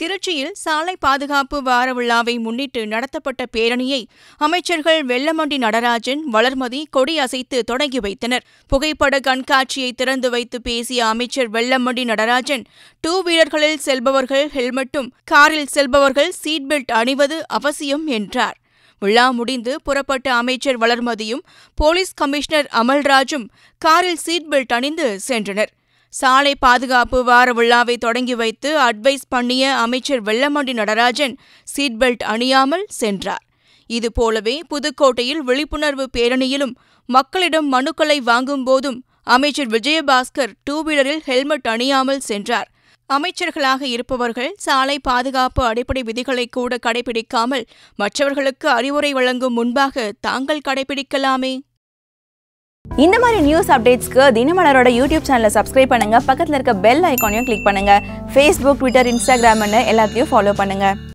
திருச்சியில் சாலை பாதுகாப்பு வார விழாவை முன்னிட்டு நடத்தப்பட்ட பேரணியை அமைச்சர்கள் வெள்ளமண்டி நடராஜன் வளர்மதி கொடியசைத்து தொடங்கி வைத்தனர் புகைப்பட கண்காட்சியை திறந்து வைத்து பேசிய அமைச்சர் வெள்ளமண்டி நடராஜன் டூ வீலர்களில் செல்பவர்கள் ஹெல்மெட்டும் காரில் செல்பவர்கள் சீட் பெல்ட் அணிவது அவசியம் என்றார் விழா முடிந்து புறப்பட்ட அமைச்சர் வளர்மதியும் போலீஸ் கமிஷனர் அமல்ராஜும் காரில் சீட் பெல்ட் அணிந்து சென்றனர் சாலை பாதுகாப்பு வார விழாவை தொடங்கி வைத்து அட்வைஸ் பண்ணிய அமைச்சர் வெள்ளமண்டி நடராஜன் சீட்பெல்ட் அணியாமல் சென்றார் இதுபோலவே புதுக்கோட்டையில் விழிப்புணர்வு பேரணியிலும் மக்களிடம் மனுக்களை வாங்கும் போதும் அமைச்சர் விஜயபாஸ்கர் டூ வீலரில் ஹெல்மெட் அணியாமல் சென்றார் அமைச்சர்களாக இருப்பவர்கள் சாலை பாதுகாப்பு அடிப்படை விதிகளை கூட கடைபிடிக்காமல் மற்றவர்களுக்கு அறிவுரை வழங்கும் முன்பாக தாங்கள் கடைபிடிக்கலாமே இந்த மாதிரி நியூஸ் அப்டேட்ஸ்க்கு தினமலரோட யூடியூப் சேனலை சப்ஸ்கிரைப் பண்ணுங்க பக்கத்தில் இருக்க பெல் ஐக்கானையும் கிளிக் பண்ணுங்க ஃபேஸ்புக் ட்விட்டர் இன்ஸ்டாகிராம்னு எல்லாத்தையும் ஃபாலோ பண்ணுங்க